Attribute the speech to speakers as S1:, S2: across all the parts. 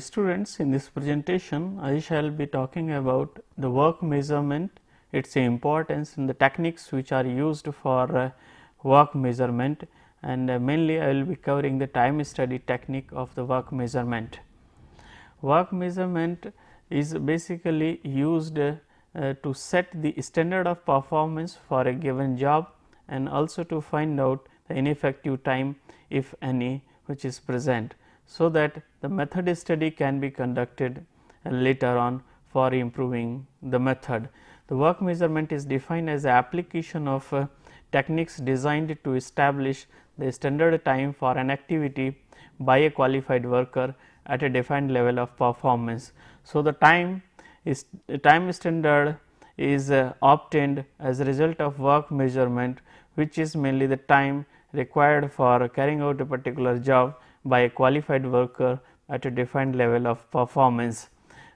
S1: students, in this presentation I shall be talking about the work measurement, its importance and the techniques which are used for uh, work measurement and uh, mainly I will be covering the time study technique of the work measurement. Work measurement is basically used uh, to set the standard of performance for a given job and also to find out the ineffective time if any which is present so that the method study can be conducted later on for improving the method. The work measurement is defined as the application of uh, techniques designed to establish the standard time for an activity by a qualified worker at a defined level of performance. So, the time is time standard is uh, obtained as a result of work measurement which is mainly the time required for carrying out a particular job by a qualified worker at a defined level of performance.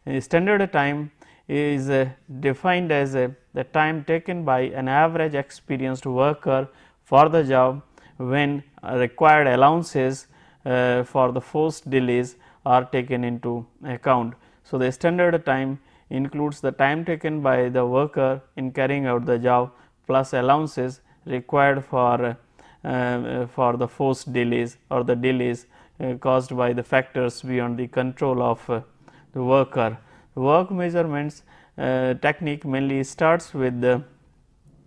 S1: A standard time is uh, defined as uh, the time taken by an average experienced worker for the job when required allowances uh, for the forced delays are taken into account. So, the standard time includes the time taken by the worker in carrying out the job plus allowances required for uh, uh for the forced delays or the delays uh, caused by the factors beyond the control of uh, the worker. work measurements uh, technique mainly starts with the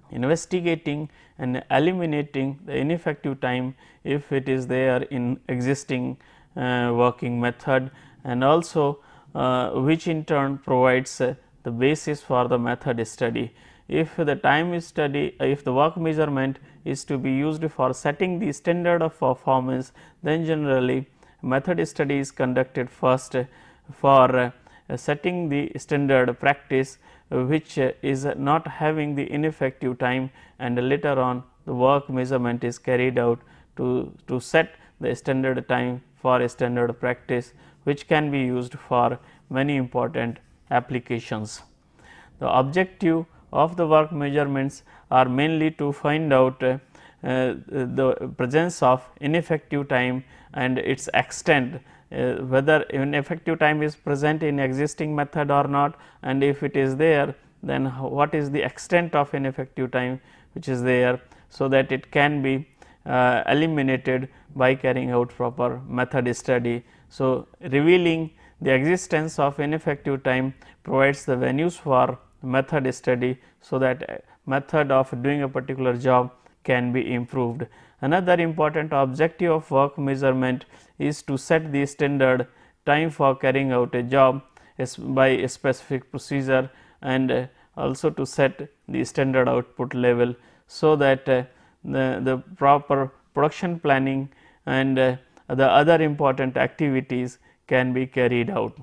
S1: investigating and eliminating the ineffective time if it is there in existing working method and also which in turn provides the basis for the method study if the time study uh, if the work measurement is to be used for setting the standard of performance then generally method study is conducted first for uh, setting the standard practice uh, which is not having the ineffective time and later on the work measurement is carried out to, to set the standard time for a standard practice which can be used for many important applications. The objective of the work measurements are mainly to find out uh, the presence of ineffective time and its extent uh, whether ineffective time is present in existing method or not and if it is there then what is the extent of ineffective time which is there so that it can be uh, eliminated by carrying out proper method study. So, revealing the existence of ineffective time provides the venues for method study so that uh, method of doing a particular job can be improved. Another important objective of work measurement is to set the standard time for carrying out a job by a specific procedure and uh, also to set the standard output level. So, that uh, the, the proper production planning and the other important activities can be carried out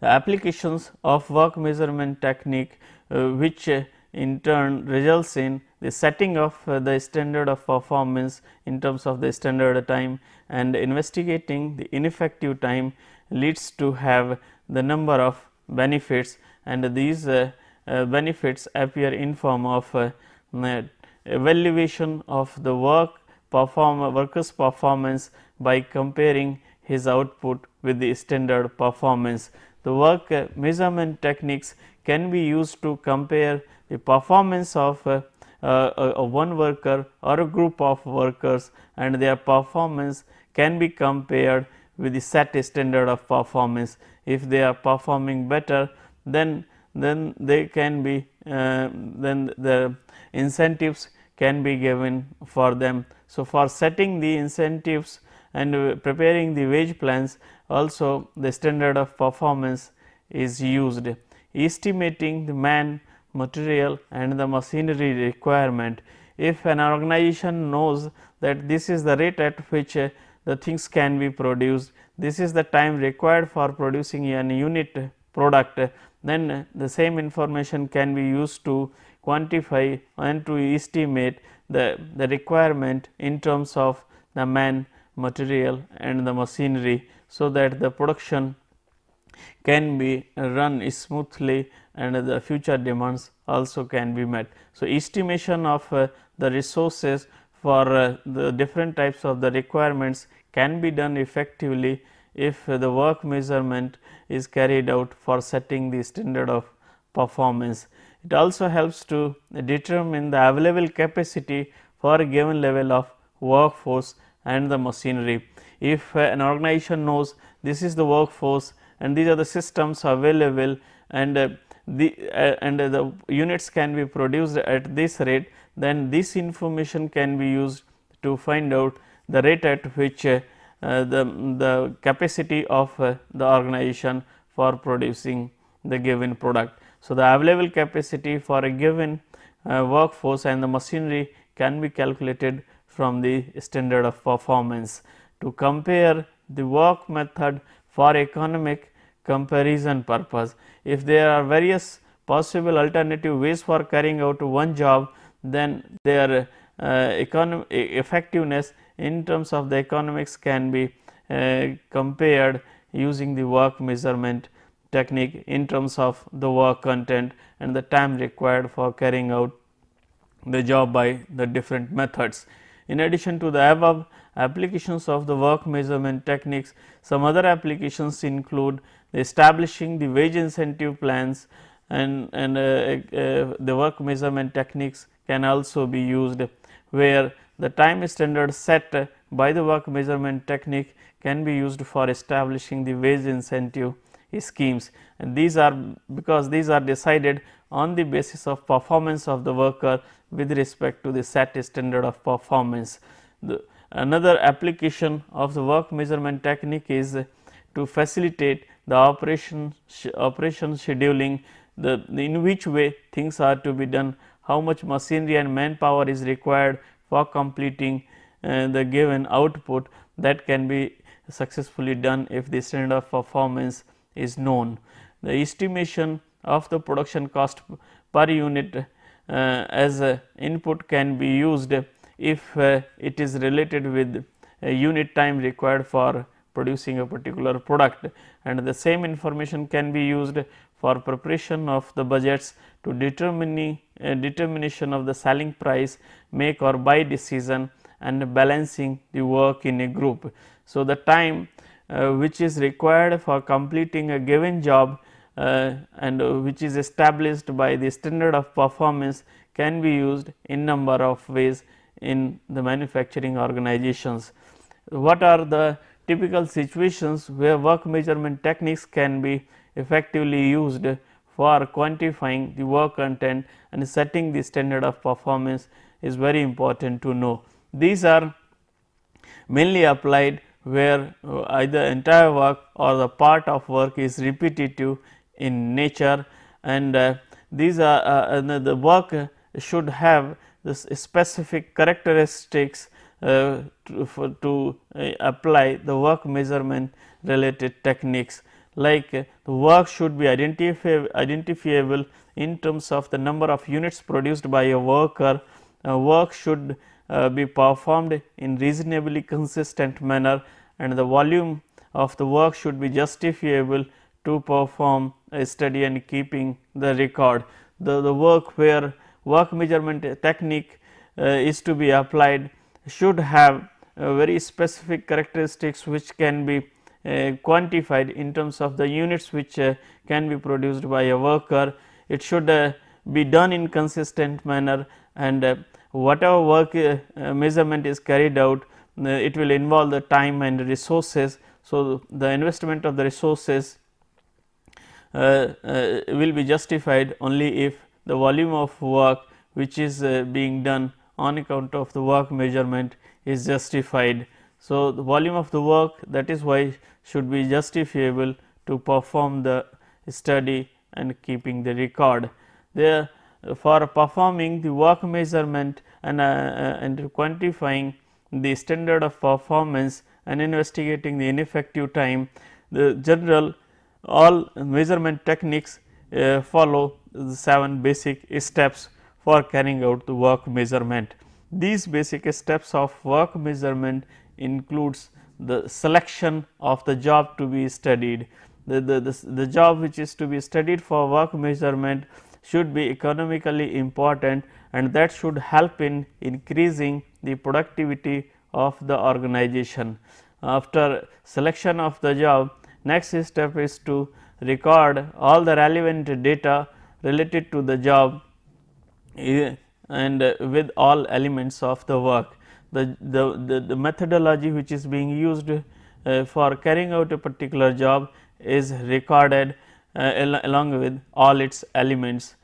S1: the applications of work measurement technique uh, which uh, in turn results in the setting of uh, the standard of performance in terms of the standard time and investigating the ineffective time leads to have the number of benefits and these benefits appear in form of evaluation of the work perform worker's performance by comparing his output with the standard performance. The work uh, measurement techniques can be used to compare the performance of uh, uh, a one worker or a group of workers and their performance can be compared with the set standard of performance. If they are performing better then then they can be uh, then the incentives can be given for them. So, for setting the incentives and preparing the wage plans also the standard of performance is used. Estimating the man, material and the machinery requirement. If an organization knows that this is the rate at which uh, the things can be produced, this is the time required for producing an unit product, then the same information can be used to quantify and to estimate the, the requirement in terms of the man, material and the machinery so that the production can be run smoothly and the future demands also can be met. So, estimation of uh, the resources for uh, the different types of the requirements can be done effectively if the work measurement is carried out for setting the standard of performance. It also helps to determine the available capacity for a given level of workforce and the machinery if uh, an organization knows this is the workforce and these are the systems available and uh, the uh, and the units can be produced at this rate then this information can be used to find out the rate at which the, the capacity of the organization for producing the given product. So, the available capacity for a given uh, workforce and the machinery can be calculated from the standard of performance to compare the work method for economic comparison purpose. If there are various possible alternative ways for carrying out one job, then their uh, economic effectiveness in terms of the economics can be uh, compared using the work measurement technique in terms of the work content and the time required for carrying out the job by the different methods. In addition to the above applications of the work measurement techniques. Some other applications include establishing the wage incentive plans and, and uh, uh, the work measurement techniques can also be used where the time standard set by the work measurement technique can be used for establishing the wage incentive schemes and these are because these are decided on the basis of performance of the worker with respect to the set standard of performance. The, Another application of the work measurement technique is to facilitate the operation operation scheduling the in which way things are to be done, how much machinery and manpower is required for completing uh, the given output that can be successfully done if the standard of performance is known. The estimation of the production cost per unit uh, as input can be used if uh, it is related with uh, unit time required for producing a particular product and the same information can be used for preparation of the budgets to determine uh, determination of the selling price make or buy decision and balancing the work in a group. So, the time uh, which is required for completing a given job uh, and uh, which is established by the standard of performance can be used in number of ways in the manufacturing organizations. What are the typical situations where work measurement techniques can be effectively used for quantifying the work content and setting the standard of performance is very important to know. These are mainly applied where uh, either entire work or the part of work is repetitive in nature and uh, these are uh, the work should have this specific characteristics uh, to, for, to uh, apply the work measurement related techniques like uh, the work should be identifi identifiable in terms of the number of units produced by a worker. work should uh, be performed in reasonably consistent manner and the volume of the work should be justifiable to perform a study and keeping the record. The, the work where work measurement technique uh, is to be applied should have uh, very specific characteristics which can be uh, quantified in terms of the units which can be produced by a worker. It should be done in consistent manner and whatever work measurement is carried out it will involve the time and resources. So, the investment of the resources uh, uh, will be justified only if the volume of work which is uh, being done on account of the work measurement is justified. So, the volume of the work that is why should be justifiable to perform the study and keeping the record. There for performing the work measurement and, uh, uh, and quantifying the standard of performance and investigating the ineffective time, the general all measurement techniques uh, follow the 7 basic steps for carrying out the work measurement. These basic steps of work measurement includes the selection of the job to be studied. The, the, the, the job which is to be studied for work measurement should be economically important and that should help in increasing the productivity of the organization. After selection of the job, next step is to record all the relevant data related to the job and with all elements of the work. The, the, the, the methodology which is being used uh, for carrying out a particular job is recorded uh, al along with all its elements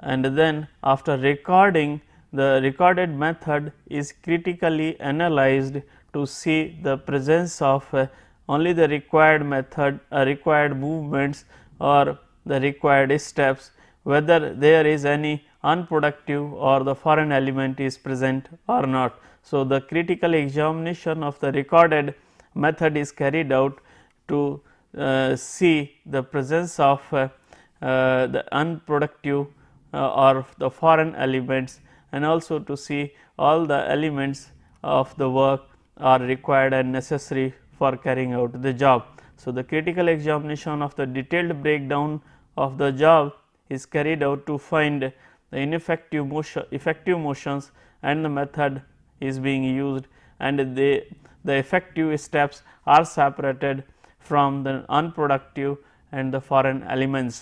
S1: and then after recording the recorded method is critically analyzed to see the presence of uh, only the required method uh, required movements or the required steps whether there is any unproductive or the foreign element is present or not. So, the critical examination of the recorded method is carried out to uh, see the presence of uh, uh, the unproductive uh, or the foreign elements and also to see all the elements of the work are required and necessary for carrying out the job. So, the critical examination of the detailed breakdown of the job is carried out to find the ineffective motion effective motions and the method is being used and the the effective steps are separated from the unproductive and the foreign elements.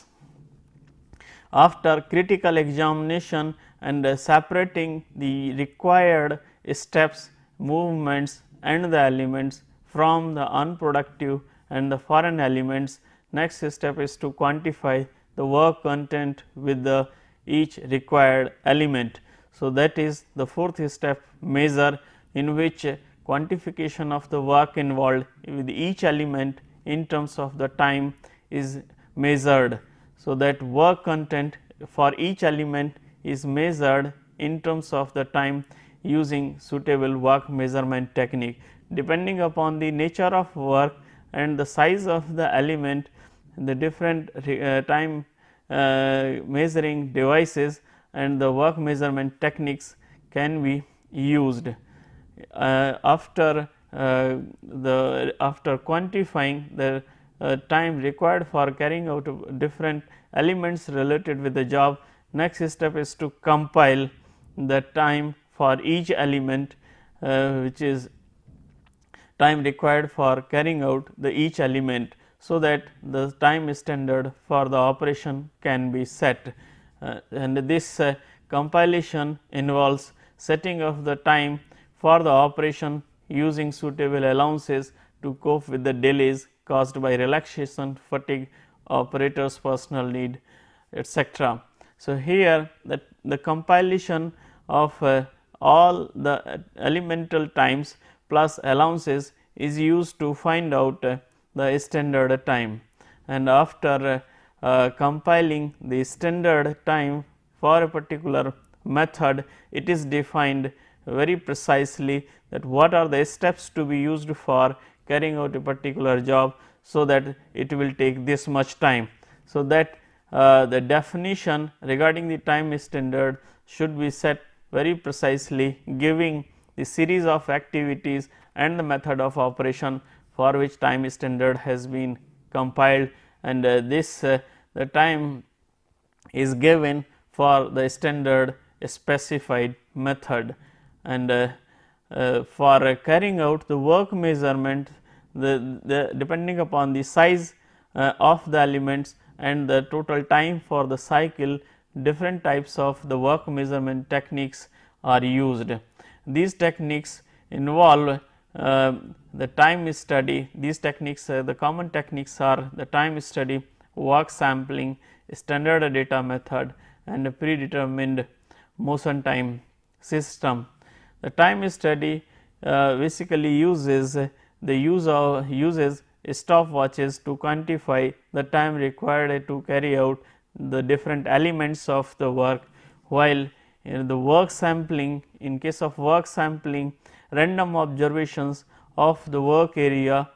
S1: After critical examination and separating the required steps, movements and the elements from the unproductive and the foreign elements, next step is to quantify the work content with the each required element. So, that is the fourth step measure in which quantification of the work involved with each element in terms of the time is measured. So, that work content for each element is measured in terms of the time using suitable work measurement technique. Depending upon the nature of work and the size of the element, the different uh, time uh, measuring devices and the work measurement techniques can be used. Uh, after the after quantifying the time required for carrying out different elements related with the job. Next step is to compile the time for each element uh, which is time required for carrying out the each element so that the time standard for the operation can be set uh, and this uh, compilation involves setting of the time for the operation using suitable allowances to cope with the delays caused by relaxation, fatigue, operators personal need etc. So, here the, the compilation of uh, all the uh, elemental times plus allowances is used to find out uh, the standard time and after uh, compiling the standard time for a particular method it is defined very precisely that what are the steps to be used for carrying out a particular job. So, that it will take this much time. So, that uh, the definition regarding the time standard should be set very precisely giving the series of activities and the method of operation for which time standard has been compiled and uh, this uh, the time is given for the standard specified method and uh, uh for carrying out the work measurement the, the depending upon the size uh, of the elements and the total time for the cycle different types of the work measurement techniques are used. These techniques involve uh, the time study these techniques uh, the common techniques are the time study, work sampling, standard data method and predetermined motion time system. The time study uh, basically uses the use of uses stopwatches to quantify the time required to carry out the different elements of the work while in the work sampling in case of work sampling random observations of the work area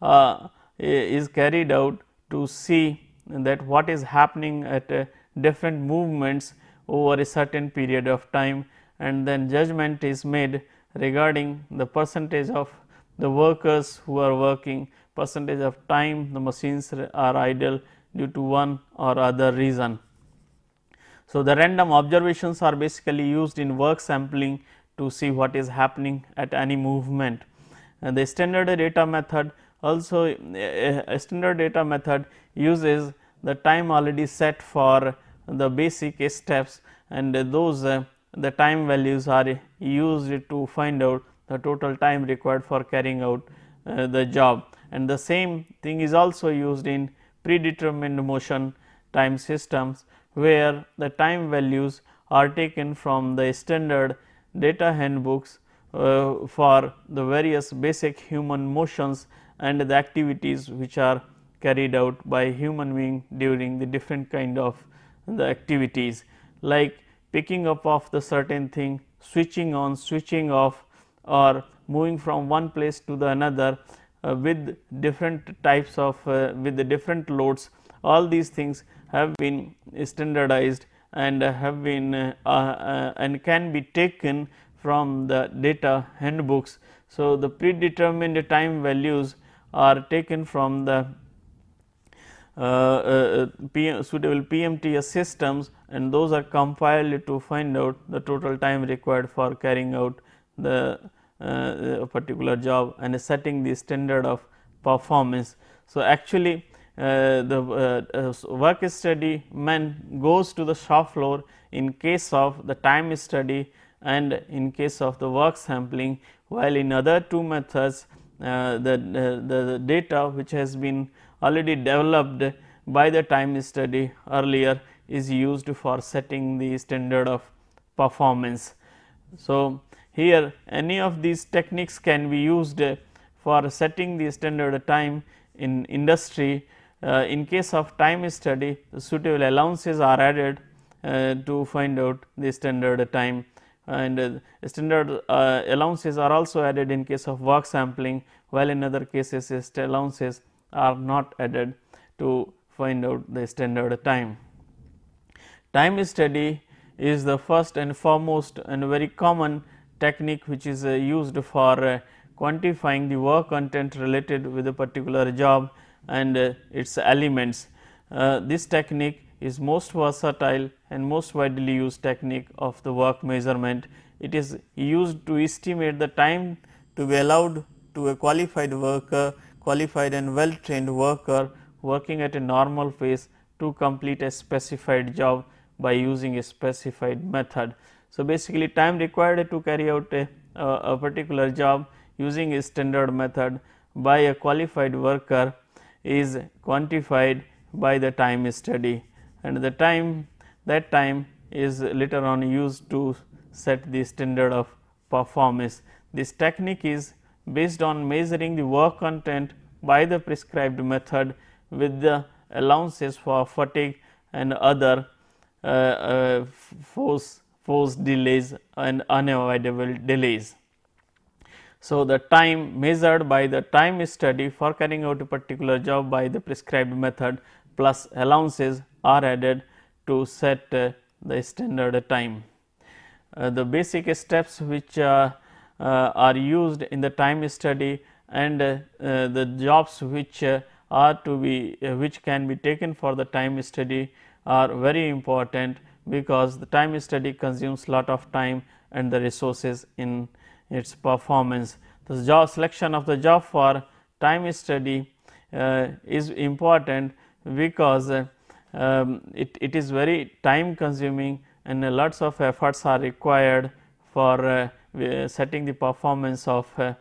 S1: uh, is carried out to see that what is happening at uh, different movements over a certain period of time and then judgment is made regarding the percentage of the workers who are working, percentage of time the machines are idle due to one or other reason. So, the random observations are basically used in work sampling to see what is happening at any movement. And uh, the standard data method also a uh, uh, standard data method uses the time already set for the basic steps and those the time values are used to find out the total time required for carrying out the job and the same thing is also used in predetermined motion time systems where the time values are taken from the standard data handbooks uh, for the various basic human motions and the activities which are carried out by human being during the different kind of the activities like picking up of the certain thing, switching on, switching off or moving from one place to the another uh, with different types of uh, with the different loads all these things have been standardized and have been uh, uh, and can be taken from the data handbooks. So, the predetermined time values are taken from the uh, uh, uh PM, suitable PMTS systems and those are compiled to find out the total time required for carrying out the uh, particular job and setting the standard of performance. So, actually uh, the uh, uh, work study man goes to the shop floor in case of the time study and in case of the work sampling while in other two methods uh, the, the, the, data which has been already developed by the time study earlier is used for setting the standard of performance. So, here any of these techniques can be used for setting the standard time in industry uh, in case of time study suitable allowances are added uh, to find out the standard time and uh, standard allowances are also added in case of work sampling while in other cases allowances are not added to find out the standard time. Time study is the first and foremost and very common technique which is used for quantifying the work content related with a particular job and uh, its elements. Uh, this technique is most versatile and most widely used technique of the work measurement. It is used to estimate the time to be allowed to a qualified worker, qualified and well trained worker working at a normal pace to complete a specified job by using a specified method. So, basically time required to carry out a, uh, a particular job using a standard method by a qualified worker is quantified by the time study and the time that time is later on used to set the standard of performance. This technique is based on measuring the work content by the prescribed method with the allowances for fatigue and other uh, uh, force, force delays and unavoidable delays. So, the time measured by the time study for carrying out a particular job by the prescribed method plus allowances are added to set uh, the standard time. Uh, the basic steps which uh, uh are used in the time study and uh, the jobs which uh, are to be which can be taken for the time study are very important because the time study consumes lot of time and the resources in its performance. The job selection of the job for time study uh, is important because uh, um, it, it is very time consuming and uh, lots of efforts are required for uh, uh, setting the performance of uh,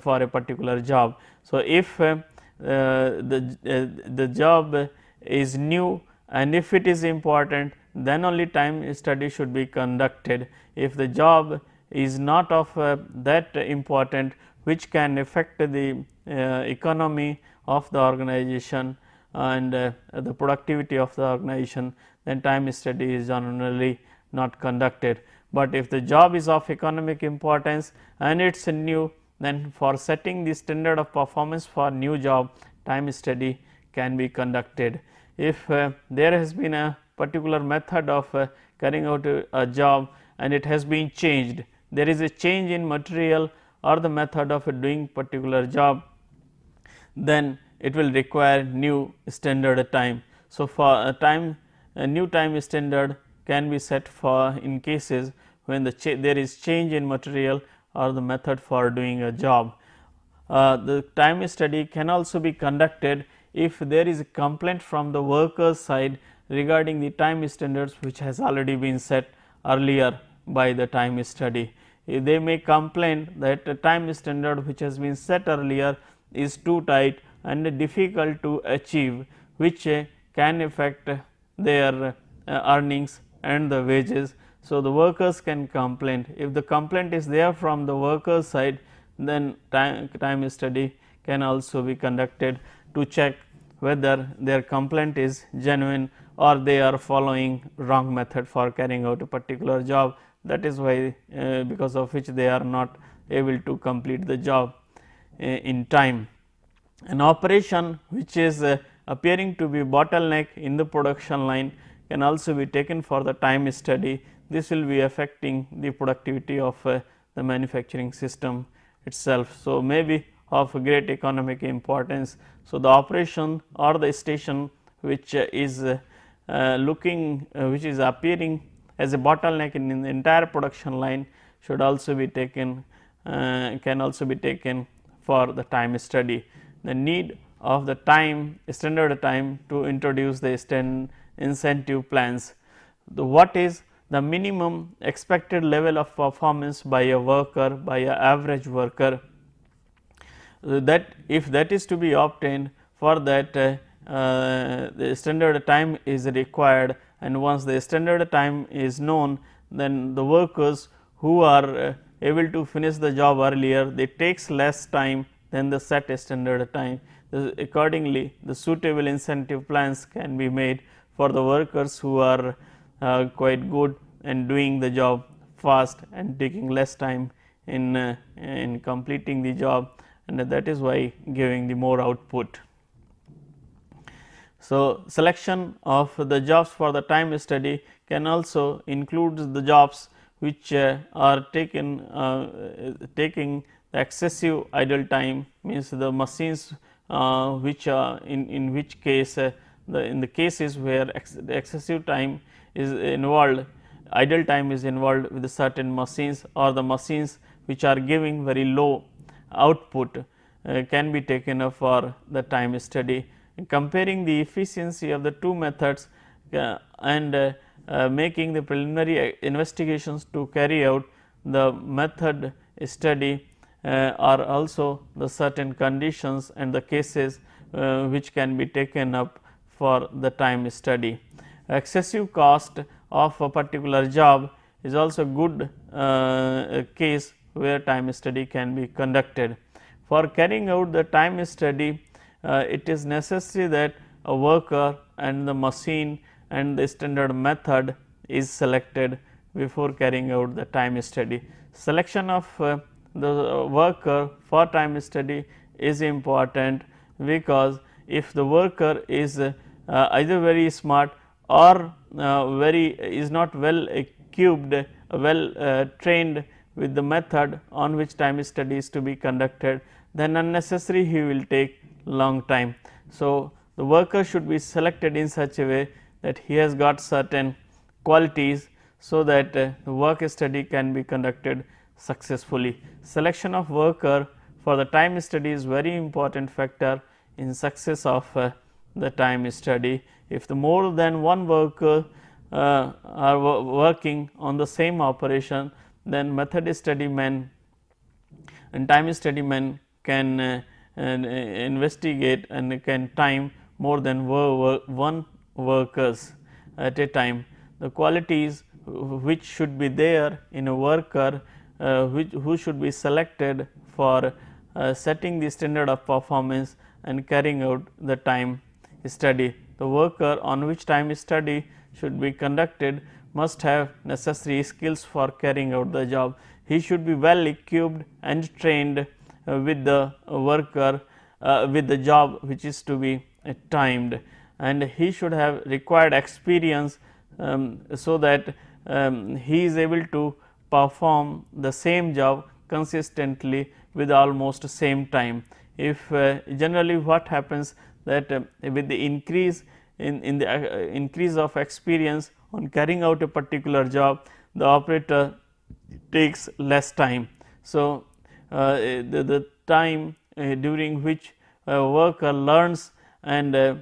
S1: for a particular job. So, if the, the job is new and if it is important then only time study should be conducted. If the job is not of uh, that important which can affect the uh, economy of the organization and uh, the productivity of the organization then time study is generally not conducted. But if the job is of economic importance and it is new then for setting the standard of performance for new job time study can be conducted. If uh, there has been a particular method of uh, carrying out a, a, job and it has been changed there is a change in material or the method of doing particular job, then it will require new standard time. So, for a time a new time standard can be set for in cases when the there is change in material or the method for doing a job. Uh, the time study can also be conducted if there is a complaint from the workers side regarding the time standards which has already been set earlier by the time study. Eh, they may complain that the time standard which has been set earlier is too tight and difficult to achieve which eh, can affect their eh, earnings and the wages. So, the workers can complain if the complaint is there from the workers side then time, time study can also be conducted to check whether their complaint is genuine or they are following wrong method for carrying out a particular job that is why uh, because of which they are not able to complete the job uh, in time. An operation which is uh, appearing to be bottleneck in the production line can also be taken for the time study. This will be affecting the productivity of uh, the manufacturing system itself. So, maybe of great economic importance. So, the operation or the station which is uh, looking uh, which is appearing as a bottleneck in, the entire production line should also be taken uh, can also be taken for the time study. The need of the time standard time to introduce the incentive plans. The what is the minimum expected level of performance by a worker by a average worker uh, that if that is to be obtained for that uh, uh, the standard time is required and once the standard time is known then the workers who are uh, able to finish the job earlier they takes less time than the set standard time. The accordingly, the suitable incentive plans can be made for the workers who are uh, quite good and doing the job fast and taking less time in, uh, in completing the job and that is why giving the more output. So, selection of the jobs for the time study can also include the jobs which uh, are taken uh, taking the excessive idle time means the machines uh, which uh, in, in which case uh, the in the cases where ex the excessive time is involved idle time is involved with certain machines or the machines which are giving very low output uh, can be taken up for the time study comparing the efficiency of the two methods uh, and uh, uh, making the preliminary uh, investigations to carry out the method study uh, are also the certain conditions and the cases uh, which can be taken up for the time study. Excessive cost of a particular job is also a good case where time study can be conducted. For carrying out the time study uh, it is necessary that a worker and the machine and the standard method is selected before carrying out the time study. Selection of uh, the worker for time study is important because if the worker is uh, either very smart or uh, very is not well equipped well uh, trained with the method on which time study is to be conducted then unnecessary he will take long time. So, the worker should be selected in such a way that he has got certain qualities so that uh, the work study can be conducted successfully. Selection of worker for the time study is very important factor in success of uh, the time study. If the more than one worker uh, are working on the same operation, then method study men and time study men can uh, and uh, investigate and can time more than one workers at a time. The qualities which should be there in a worker uh, which, who should be selected for uh, setting the standard of performance and carrying out the time study. The worker on which time study should be conducted must have necessary skills for carrying out the job. He should be well equipped and trained with the worker uh, with the job which is to be timed and he should have required experience um, so that um, he is able to perform the same job consistently with almost same time. If uh, generally what happens that uh, with the increase in, in the uh, increase of experience on carrying out a particular job the operator takes less time. So, uh, eh, the, the, time eh, during which uh, worker learns and uh,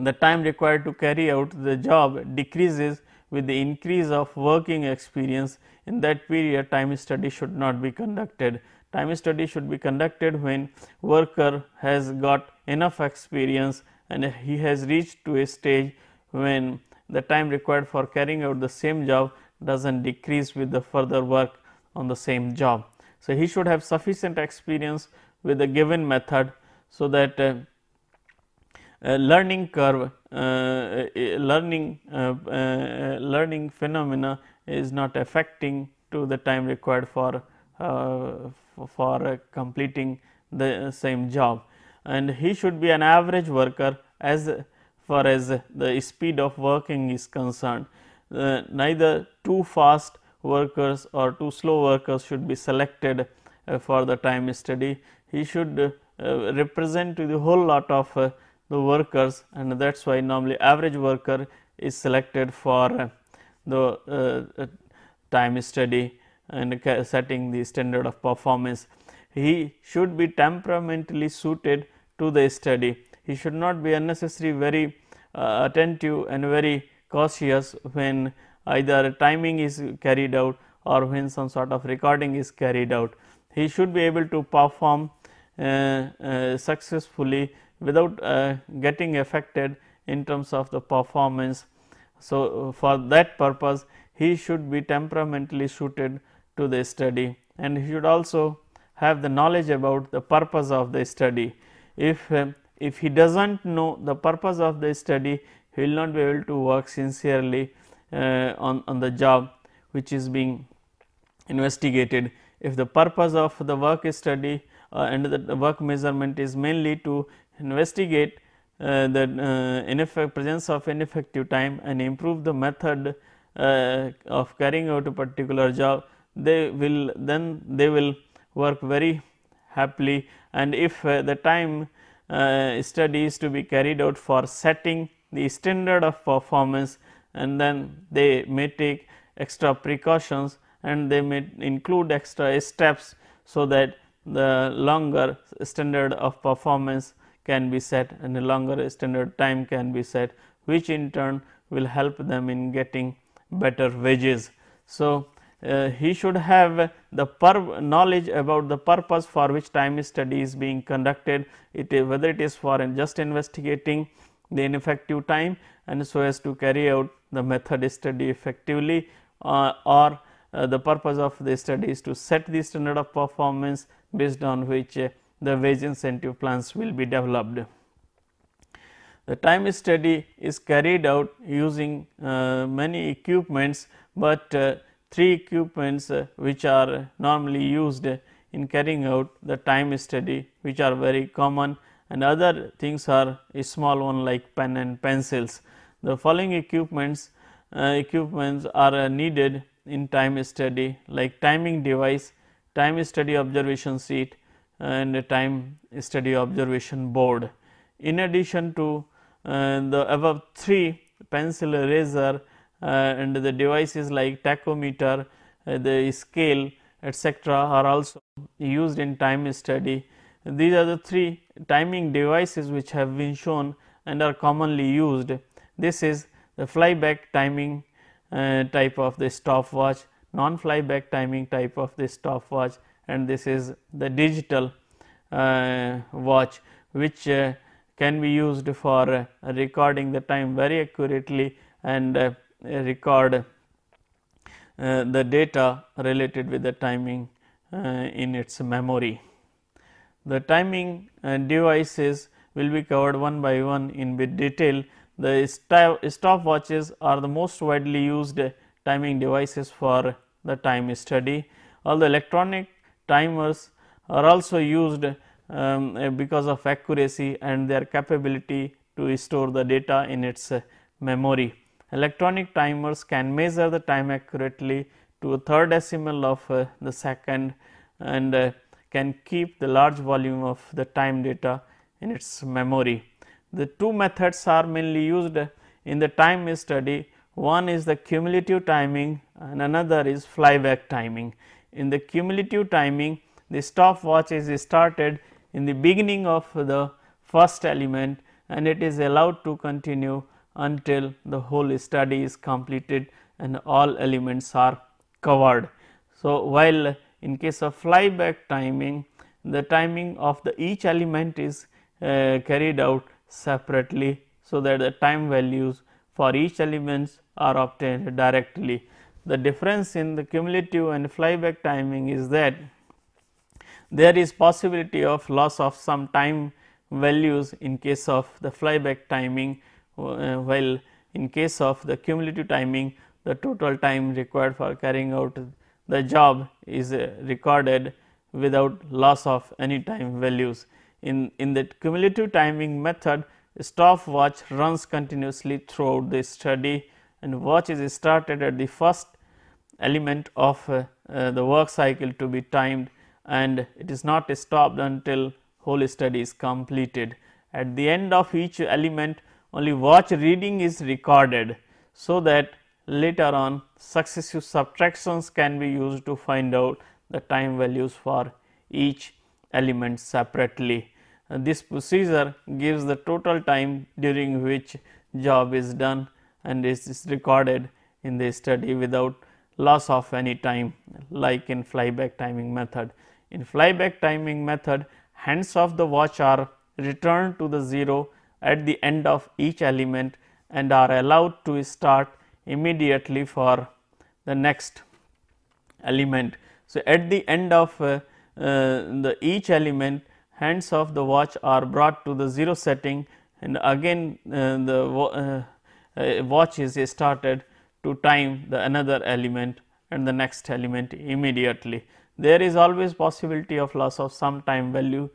S1: the time required to carry out the job decreases with the increase of working experience in that period time study should not be conducted. Time study should be conducted when worker has got enough experience and he has reached to a stage when the time required for carrying out the same job does not decrease with the further work on the same job. So, he should have sufficient experience with a given method. So, that uh, uh, learning curve uh, uh learning uh, uh, learning phenomena is not affecting to the time required for for completing the same job and he should be an average worker as far as the speed of working is concerned neither too fast workers or two slow workers should be selected uh, for the time study. He should uh, represent the whole lot of uh, the workers and that is why normally average worker is selected for the time study and setting the standard of performance. He should be temperamentally suited to the study. He should not be unnecessarily very uh, attentive and very cautious when either timing is carried out or when some sort of recording is carried out. He should be able to perform uh, uh, successfully without uh, getting affected in terms of the performance. So, for that purpose he should be temperamentally suited to the study and he should also have the knowledge about the purpose of the study. If, um, if he does not know the purpose of the study he will not be able to work sincerely uh, on, on the job which is being investigated. If the purpose of the work study uh, and the work measurement is mainly to investigate uh, the uh, presence of ineffective time and improve the method uh, of carrying out a particular job they will then they will work very happily and if uh, the time study is to be carried out for setting the standard of performance and then they may take extra precautions and they may include extra steps. So, that the longer standard of performance can be set and a longer standard time can be set which in turn will help them in getting better wages. So, uh, he should have the knowledge about the purpose for which time study is being conducted it is, whether it is for just investigating the ineffective time and so as to carry out the method study effectively uh, or uh, the purpose of the study is to set the standard of performance based on which uh, the wage incentive plans will be developed. The time study is carried out using uh, many equipments, but uh, three equipments uh, which are normally used in carrying out the time study which are very common and other things are small one like pen and pencils. The following equipments uh, equipments are uh, needed in time study like timing device, time study observation seat, and time study observation board. In addition to uh, the above three pencil eraser uh, and the devices like tachometer, uh, the scale etc. are also used in time study. These are the three timing devices which have been shown and are commonly used this is the flyback timing uh, type of the stopwatch, non flyback timing type of the stopwatch and this is the digital uh, watch which uh, can be used for uh, recording the time very accurately and uh, record uh, the data related with the timing in its memory. The timing devices will be covered one by one in bit detail the stopwatches are the most widely used timing devices for the time study. All the electronic timers are also used um, because of accuracy and their capability to store the data in its memory. Electronic timers can measure the time accurately to a third decimal of uh, the second and uh, can keep the large volume of the time data in its memory. The two methods are mainly used in the time study one is the cumulative timing and another is flyback timing. In the cumulative timing the stopwatch is started in the beginning of the first element and it is allowed to continue until the whole study is completed and all elements are covered. So, while in case of flyback timing the timing of the each element is uh, carried out separately so that the time values for each elements are obtained directly. The difference in the cumulative and flyback timing is that there is possibility of loss of some time values in case of the flyback timing uh, while in case of the cumulative timing the total time required for carrying out the job is uh, recorded without loss of any time values in, in the cumulative timing method stopwatch runs continuously throughout the study and watch is started at the first element of uh, uh, the work cycle to be timed and it is not stopped until whole study is completed. At the end of each element only watch reading is recorded, so that later on successive subtractions can be used to find out the time values for each element separately. Uh, this procedure gives the total time during which job is done and is recorded in the study without loss of any time like in flyback timing method. In flyback timing method hands of the watch are returned to the 0 at the end of each element and are allowed to start immediately for the next element. So, at the end of uh, uh, the each element hands of the watch are brought to the 0 setting and again uh, the uh, uh, watch is started to time the another element and the next element immediately. There is always possibility of loss of some time value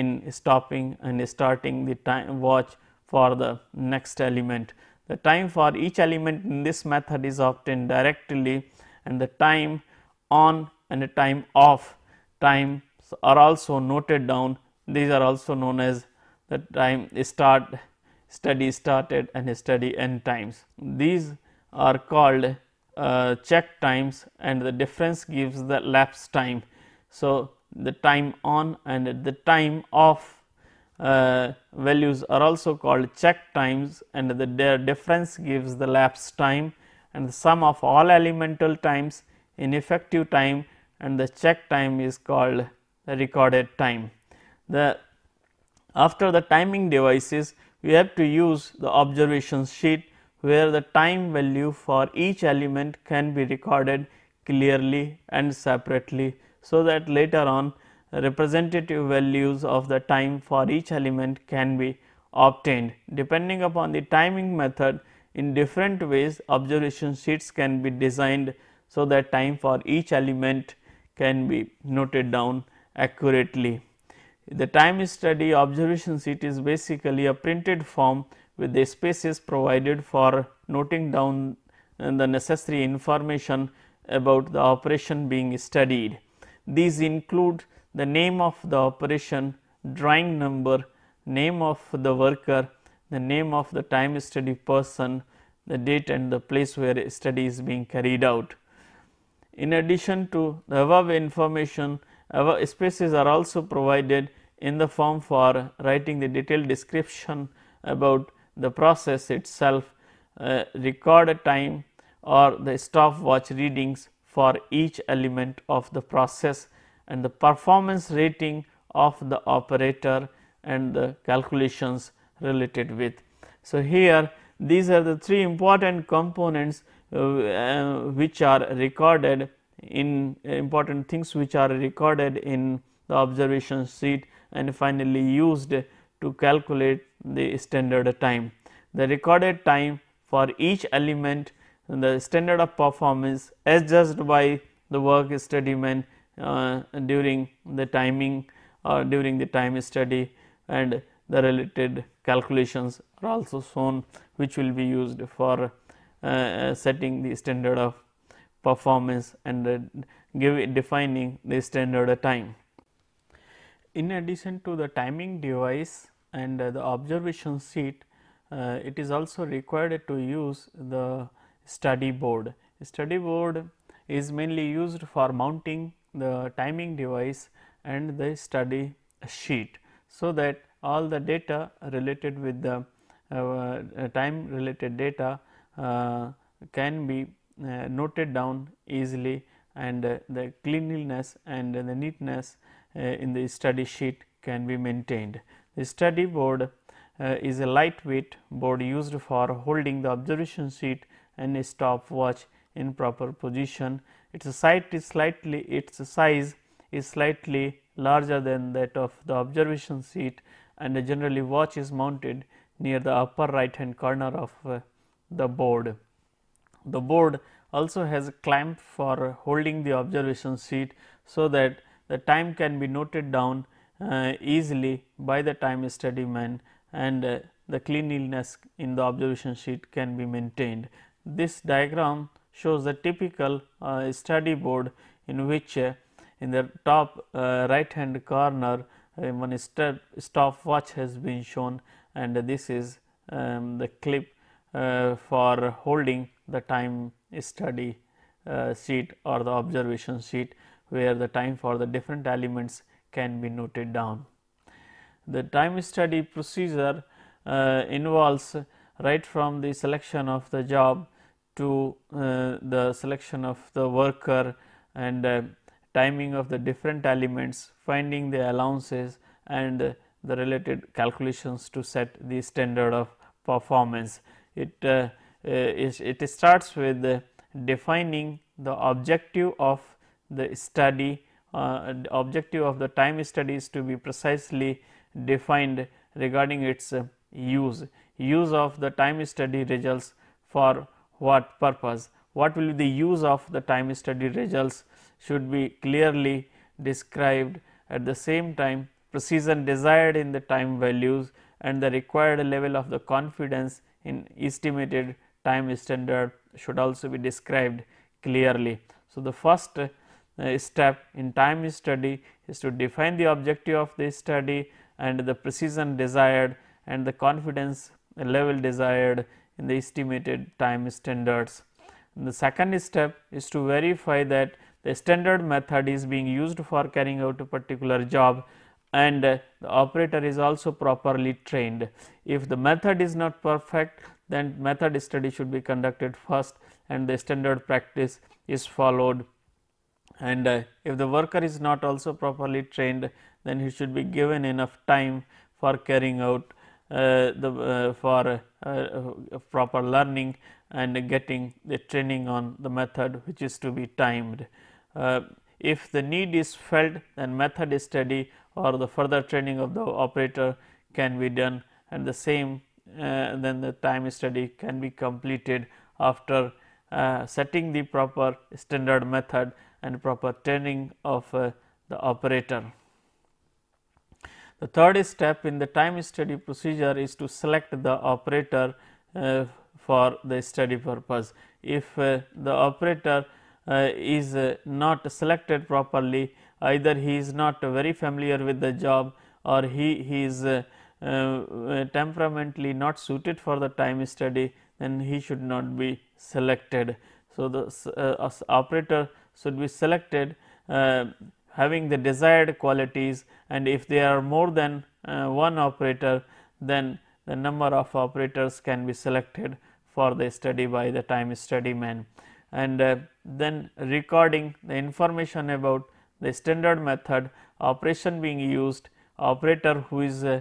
S1: in stopping and starting the time watch for the next element. The time for each element in this method is obtained directly and the time on and the time off times are also noted down these are also known as the time start, study started and study end times. These are called uh, check times and the difference gives the lapse time. So, the time on and the time off uh, values are also called check times and the difference gives the lapse time and the sum of all elemental times ineffective time and the check time is called recorded time the after the timing devices we have to use the observation sheet where the time value for each element can be recorded clearly and separately. So, that later on representative values of the time for each element can be obtained. Depending upon the timing method in different ways observation sheets can be designed. So, that time for each element can be noted down accurately the time study observation sheet is basically a printed form with the spaces provided for noting down uh, the necessary information about the operation being studied. These include the name of the operation, drawing number, name of the worker, the name of the time study person, the date and the place where study is being carried out. In addition to the above information, our spaces are also provided in the form for writing the detailed description about the process itself, uh, record a time or the stopwatch readings for each element of the process and the performance rating of the operator and the calculations related with. So, here these are the three important components uh, uh, which are recorded in uh, important things which are recorded in the observation sheet and finally used to calculate the standard time. The recorded time for each element the standard of performance as judged by the work study uh, during the timing or uh, during the time study and the related calculations are also shown which will be used for uh, setting the standard of performance and give defining the standard time. In addition to the timing device and uh, the observation sheet, uh, it is also required to use the study board. Study board is mainly used for mounting the timing device and the study sheet. So, that all the data related with the uh, uh, time related data uh, can be uh, noted down easily and uh, the cleanliness and uh, the neatness uh, in the study sheet can be maintained. The study board uh, is a lightweight board used for holding the observation sheet and a stopwatch in proper position. Its size is slightly its size is slightly larger than that of the observation sheet and generally watch is mounted near the upper right hand corner of uh, the board. The board also has a clamp for holding the observation sheet, so that the time can be noted down uh, easily by the time study man, and uh, the cleanliness in the observation sheet can be maintained. This diagram shows the typical uh, study board in which uh, in the top uh, right hand corner uh, one stop stopwatch has been shown and this is um, the clip for holding the time study uh, sheet or the observation sheet where the time for the different elements can be noted down. The time study procedure uh, involves right from the selection of the job to uh, the selection of the worker and uh, timing of the different elements, finding the allowances and the related calculations to set the standard of performance. It uh, uh, is, it starts with defining the objective of the study uh, objective of the time study is to be precisely defined regarding its uh, use. Use of the time study results for what purpose? What will be the use of the time study results should be clearly described at the same time precision desired in the time values and the required level of the confidence in estimated time standard should also be described clearly. So, the first uh, step in time study is to define the objective of the study and the precision desired and the confidence level desired in the estimated time standards. And the second step is to verify that the standard method is being used for carrying out a particular job and the operator is also properly trained. If the method is not perfect then method study should be conducted first and the standard practice is followed and uh, if the worker is not also properly trained then he should be given enough time for carrying out uh, the uh, for uh, uh, proper learning and getting the training on the method which is to be timed. Uh, if the need is felt then method study or the further training of the operator can be done and the same uh, then the time study can be completed after uh, setting the proper standard method and proper training of uh, the operator. The third step in the time study procedure is to select the operator uh, for the study purpose. If uh, the operator uh, is not selected properly either he is not very familiar with the job or he, he is uh, temperamentally not suited for the time study then he should not be selected. So, the uh, operator should be selected uh, having the desired qualities and if there are more than one operator then the number of operators can be selected for the study by the time study man. And uh, then recording the information about the standard method, operation being used, operator who is uh,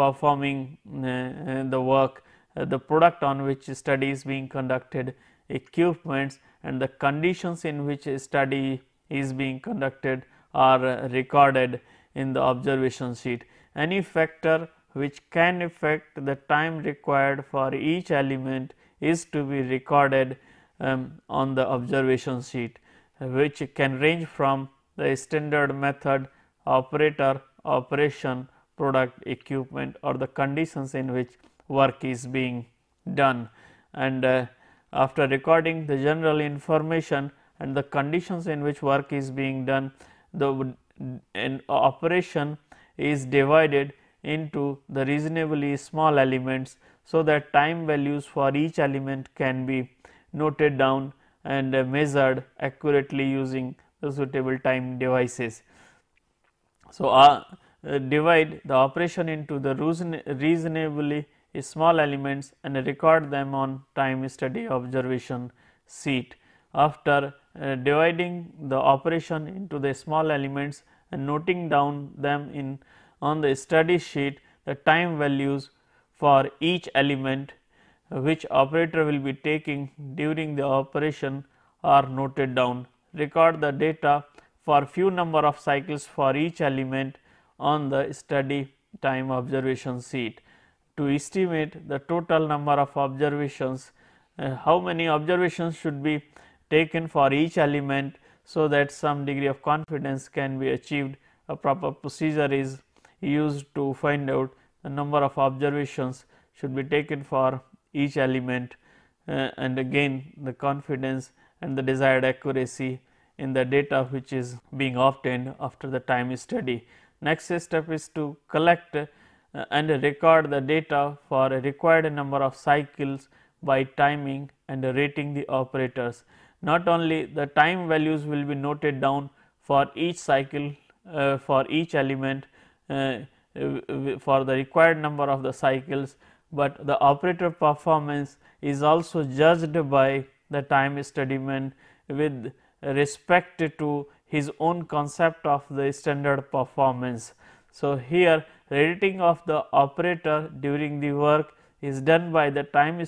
S1: performing uh, uh, the work, uh, the product on which study is being conducted, equipments and the conditions in which study is being conducted are recorded in the observation sheet. Any factor which can affect the time required for each element is to be recorded um, on the observation sheet which can range from the standard method operator operation product equipment or the conditions in which work is being done and uh, after recording the general information and the conditions in which work is being done the operation is divided into the reasonably small elements. So, that time values for each element can be noted down and uh, measured accurately using the suitable time devices. So, uh, uh, divide the operation into the reasonably small elements and record them on time study observation sheet. After uh, dividing the operation into the small elements and noting down them in on the study sheet the time values for each element uh, which operator will be taking during the operation are noted down. Record the data for few number of cycles for each element on the study time observation sheet to estimate the total number of observations, uh, how many observations should be taken for each element. So, that some degree of confidence can be achieved a proper procedure is used to find out the number of observations should be taken for each element uh, and again the confidence and the desired accuracy in the data which is being obtained after the time study. Next step is to collect uh, and record the data for a required number of cycles by timing and rating the operators. Not only the time values will be noted down for each cycle uh, for each element uh, for the required number of the cycles, but the operator performance is also judged by the time study with respect to his own concept of the standard performance. So, here rating of the operator during the work is done by the time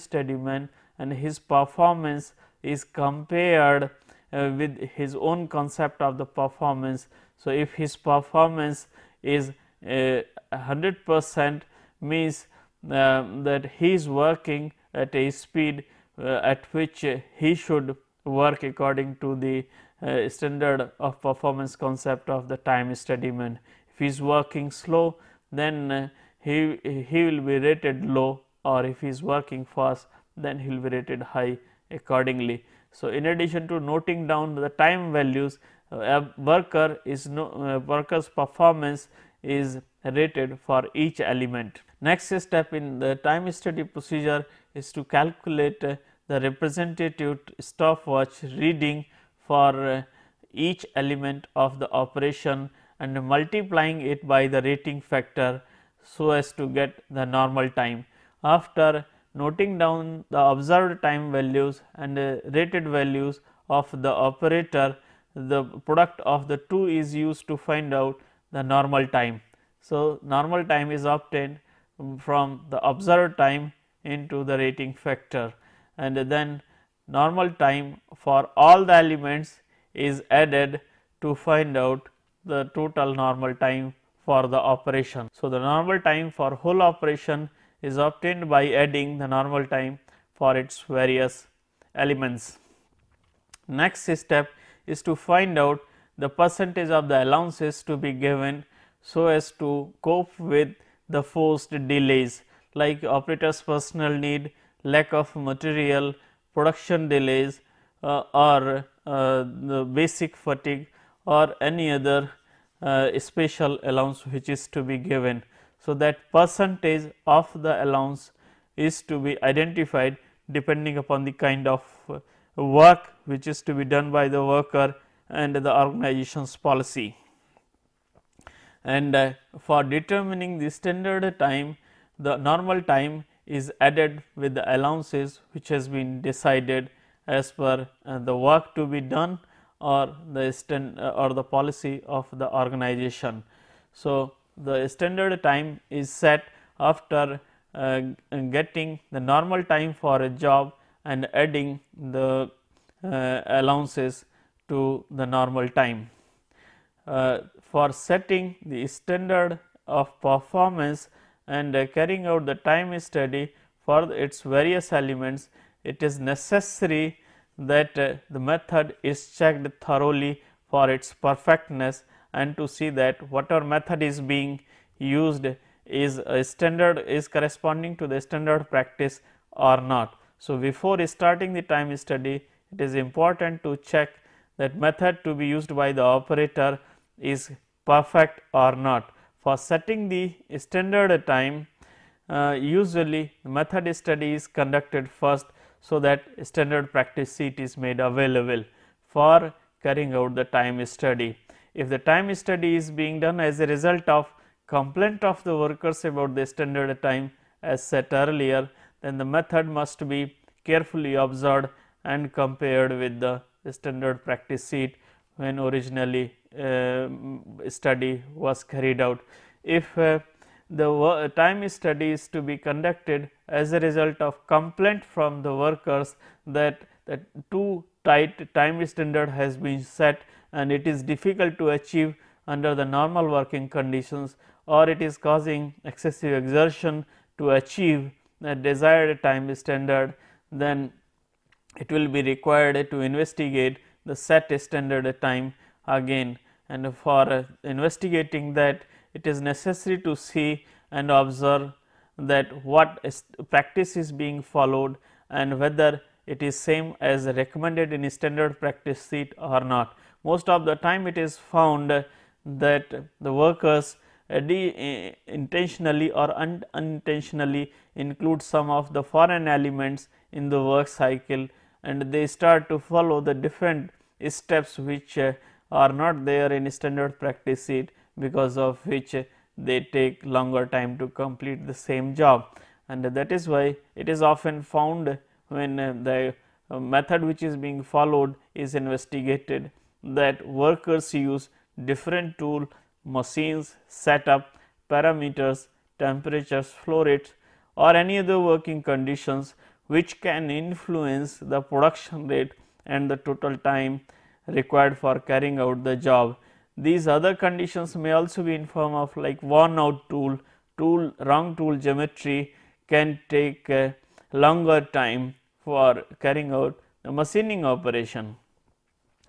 S1: man and his performance is compared uh, with his own concept of the performance. So, if his performance is uh, 100 percent means uh, that he is working at a speed uh, at which he should work according to the uh, standard of performance concept of the time study man. If he is working slow then uh, he, he will be rated low or if he is working fast then he will be rated high accordingly. So, in addition to noting down the time values uh, a worker is no, uh, workers performance is rated for each element. Next step in the time study procedure is to calculate uh, the representative stopwatch reading for uh, each element of the operation and multiplying it by the rating factor so as to get the normal time. After noting down the observed time values and uh, rated values of the operator, the product of the two is used to find out the normal time. So, normal time is obtained from the observed time into the rating factor and then normal time for all the elements is added to find out the total normal time for the operation. So, the normal time for whole operation is obtained by adding the normal time for its various elements. Next step is to find out the percentage of the allowances to be given so as to cope with the forced delays like operators personal need, lack of material production delays uh, or uh, the basic fatigue or any other uh, special allowance which is to be given. So, that percentage of the allowance is to be identified depending upon the kind of uh, work which is to be done by the worker and the organization's policy. And for determining the standard time, the normal time is added with the allowances which has been decided as per uh, the work to be done or the stand, uh, or the policy of the organization. So, the standard time is set after uh, getting the normal time for a job and adding the uh, allowances to the normal time. Uh, for setting the standard of performance and uh, carrying out the time study for its various elements, it is necessary that uh, the method is checked thoroughly for its perfectness and to see that whatever method is being used is a standard is corresponding to the standard practice or not. So, before starting the time study it is important to check that method to be used by the operator is perfect or not. For setting the standard time uh, usually method study is conducted first so that standard practice sheet is made available for carrying out the time study. If the time study is being done as a result of complaint of the workers about the standard time as set earlier, then the method must be carefully observed and compared with the standard practice sheet when originally uh, study was carried out. If uh, the time study is to be conducted as a result of complaint from the workers that the too tight time standard has been set and it is difficult to achieve under the normal working conditions or it is causing excessive exertion to achieve the desired time standard then it will be required to investigate the set standard time again and for uh, investigating that it is necessary to see and observe that what is practice is being followed and whether it is same as recommended in standard practice sheet or not. Most of the time it is found that the workers uh, uh, intentionally or unintentionally include some of the foreign elements in the work cycle and they start to follow the different steps which are not there in standard practice sheet because of which they take longer time to complete the same job and that is why it is often found when uh, the uh, method which is being followed is investigated that workers use different tool, machines, setup, parameters, temperatures, flow rates or any other working conditions which can influence the production rate and the total time required for carrying out the job. These other conditions may also be in form of like worn out tool, tool wrong tool geometry can take longer time for carrying out the machining operation.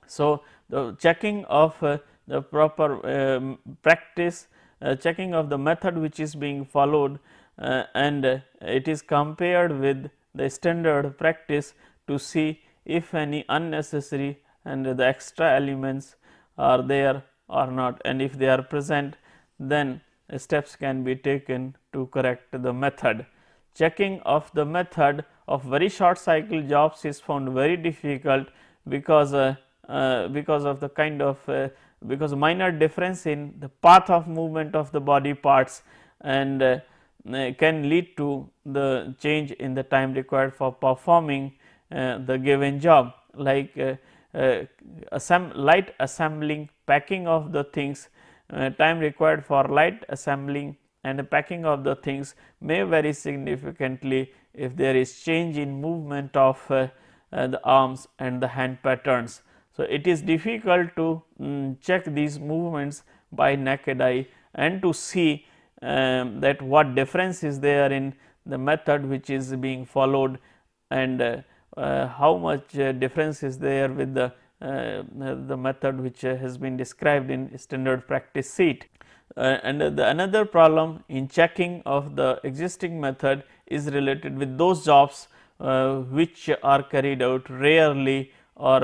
S1: So, the checking of uh, the proper um, practice, uh, checking of the method which is being followed uh, and it is compared with the standard practice to see if any unnecessary and the extra elements are there or not and if they are present then steps can be taken to correct the method. Checking of the method of very short cycle jobs is found very difficult because uh, uh, because of the kind of uh, because minor difference in the path of movement of the body parts and uh, can lead to the change in the time required for performing uh, the given job like uh, uh, assemb light assembling, packing of the things, uh, time required for light assembling and the packing of the things may vary significantly if there is change in movement of uh, the arms and the hand patterns. So, it is difficult to um, check these movements by naked eye and to see um, that what difference is there in the method which is being followed and uh, uh, how much uh, difference is there with the, uh, the method which has been described in standard practice seat. and the another problem in checking of the existing method is related with those jobs which are carried out rarely or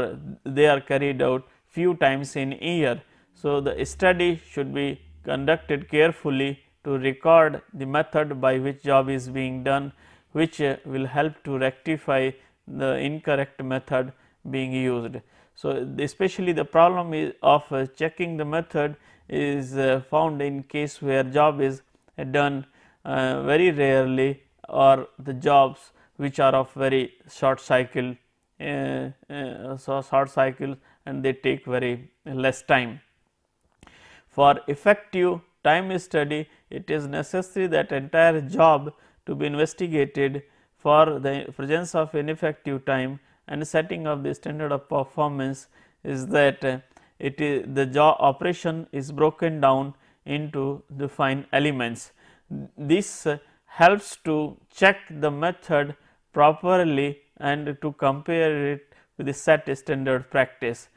S1: they are carried out few times in a year. So, the study should be conducted carefully to record the method by which job is being done which will help to rectify the incorrect method being used. So, especially the problem is of uh, checking the method is uh, found in case where job is uh, done very rarely or the jobs which are of very short cycle so short cycle, and they take very less time. For effective time study it is necessary that entire job to be investigated for the presence of ineffective time and setting of the standard of performance is that uh, it is the jaw operation is broken down into the fine elements. This helps to check the method properly and to compare it with the set standard practice.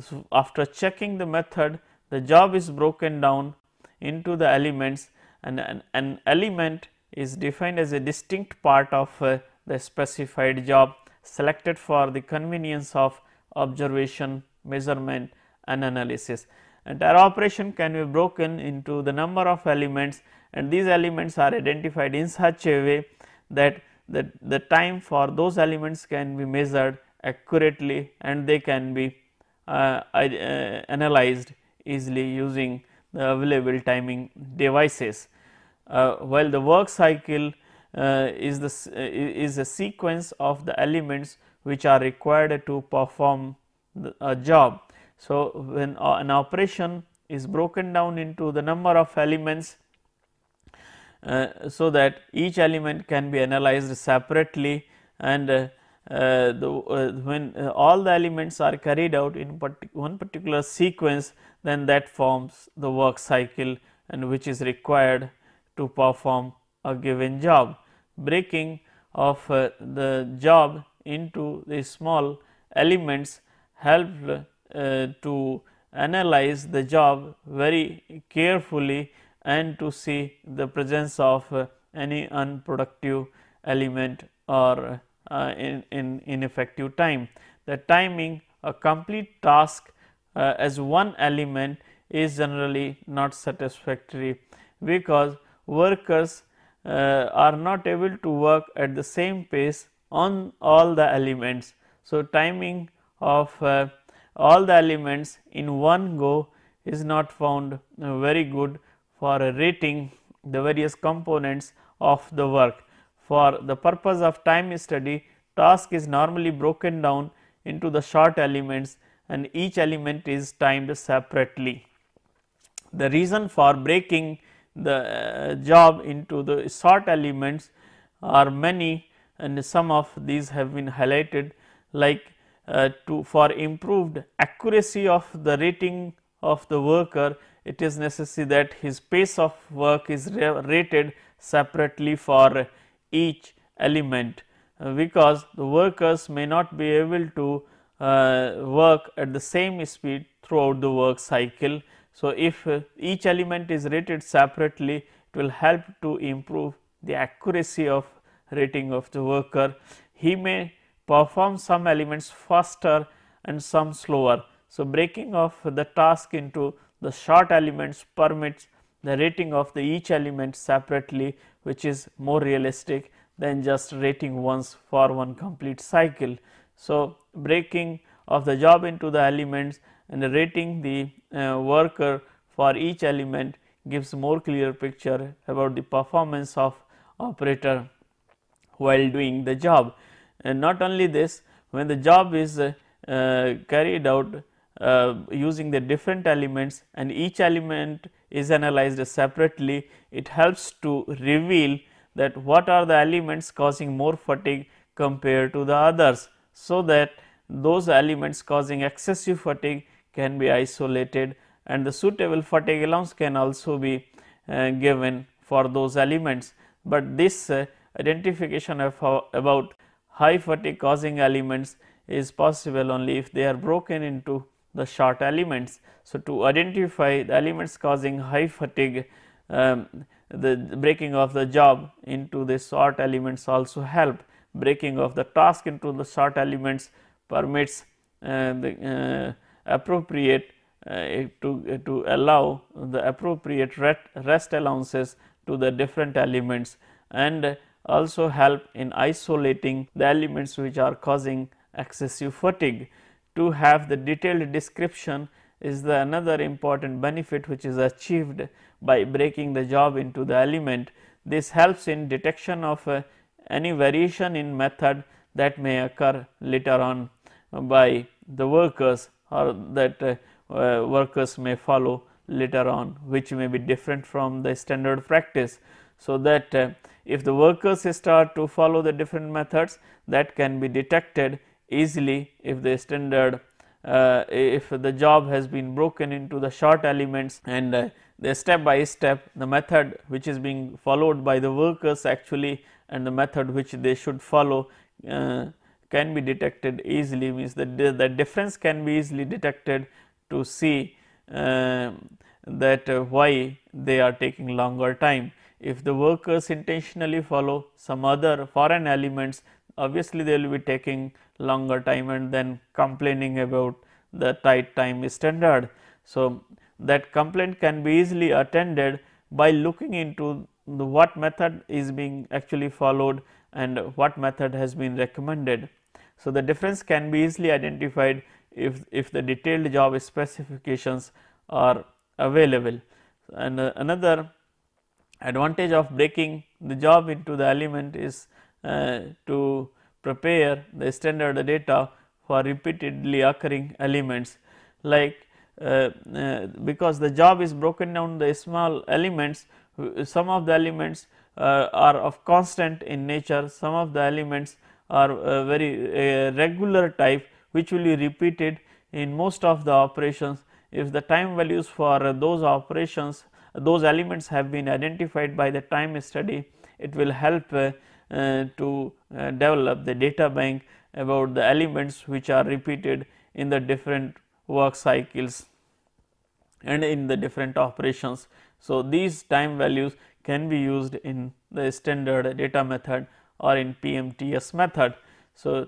S1: So, after checking the method the job is broken down into the elements and an, an element is defined as a distinct part of uh, the specified job selected for the convenience of observation, measurement and analysis. Entire operation can be broken into the number of elements and these elements are identified in such a way that the, the time for those elements can be measured accurately and they can be uh, uh, analyzed easily using the available timing devices. Uh, while the work cycle uh, is the uh, is a sequence of the elements which are required to perform the, a job. So, when an operation is broken down into the number of elements uh, so that each element can be analyzed separately and uh, uh, the, when all the elements are carried out in partic one particular sequence then that forms the work cycle and which is required to perform a given job. Breaking of uh, the job into the small elements helped uh, to analyze the job very carefully and to see the presence of uh, any unproductive element or uh, in, in ineffective time. The timing a complete task uh, as one element is generally not satisfactory because workers uh, are not able to work at the same pace on all the elements. So, timing of uh, all the elements in one go is not found uh, very good for rating the various components of the work. For the purpose of time study task is normally broken down into the short elements and each element is timed separately. The reason for breaking the uh, job into the short elements are many and some of these have been highlighted like uh, to for improved accuracy of the rating of the worker it is necessary that his pace of work is rated separately for each element uh, because the workers may not be able to uh, work at the same speed throughout the work cycle so, if uh, each element is rated separately it will help to improve the accuracy of rating of the worker. He may perform some elements faster and some slower. So, breaking of the task into the short elements permits the rating of the each element separately which is more realistic than just rating once for one complete cycle. So, breaking of the job into the elements and the rating the uh, worker for each element gives more clear picture about the performance of operator while doing the job. And not only this when the job is uh, carried out uh, using the different elements and each element is analyzed separately it helps to reveal that what are the elements causing more fatigue compared to the others. So, that those elements causing excessive fatigue can be isolated and the suitable fatigue allowance can also be uh, given for those elements. But this uh, identification of how about high fatigue causing elements is possible only if they are broken into the short elements. So, to identify the elements causing high fatigue um, the breaking of the job into the short elements also help breaking of the task into the short elements permits uh, the uh, appropriate uh, to, uh, to allow the appropriate rest allowances to the different elements and also help in isolating the elements which are causing excessive fatigue. To have the detailed description is the another important benefit which is achieved by breaking the job into the element. This helps in detection of uh, any variation in method that may occur later on by the workers or that uh, uh, workers may follow later on which may be different from the standard practice. So, that uh, if the workers start to follow the different methods that can be detected easily if the standard uh, if the job has been broken into the short elements and uh, the step by step the method which is being followed by the workers actually and the method which they should follow uh, can be detected easily means that the difference can be easily detected to see uh, that uh, why they are taking longer time. If the workers intentionally follow some other foreign elements obviously they will be taking longer time and then complaining about the tight time standard. So, that complaint can be easily attended by looking into the what method is being actually followed and what method has been recommended. So, the difference can be easily identified if, if the detailed job specifications are available. And uh, another advantage of breaking the job into the element is uh, to prepare the standard data for repeatedly occurring elements like uh, uh because the job is broken down the small elements uh, some of the elements uh, are of constant in nature some of the elements are uh, very regular type which will be repeated in most of the operations if the time values for those operations those elements have been identified by the time study it will help uh, uh, to uh, develop the data bank about the elements which are repeated in the different work cycles and in the different operations. So, these time values can be used in the standard data method or in PMTS method. Uh,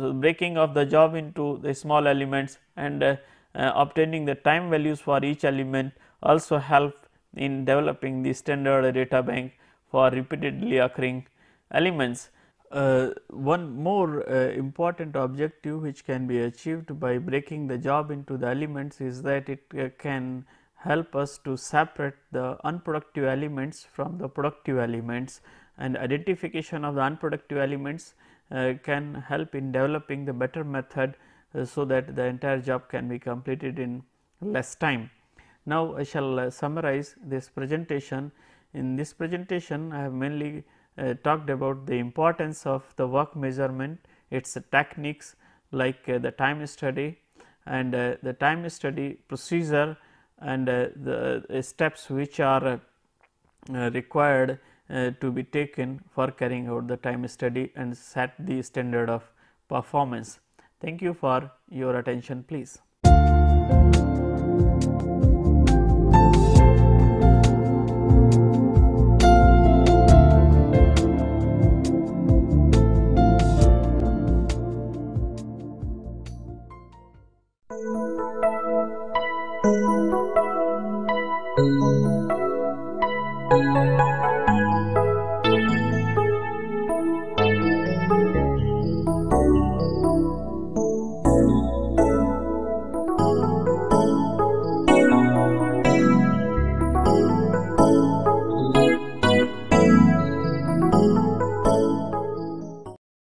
S1: so, breaking of the job into the small elements and uh, uh, obtaining the time values for each element also help in developing the standard data bank for repeatedly occurring elements. Uh, one more uh, important objective which can be achieved by breaking the job into the elements is that it can help us to separate the unproductive elements from the productive elements and identification of the unproductive elements uh, can help in developing the better method uh, so that the entire job can be completed in less time. Now, I shall uh, summarize this presentation. In this presentation, I have mainly uh, talked about the importance of the work measurement, its techniques like uh, the time study and uh, the time study procedure and uh, the uh, steps which are uh, required to be taken for carrying out the time study and set the standard of performance. Thank you for your attention please.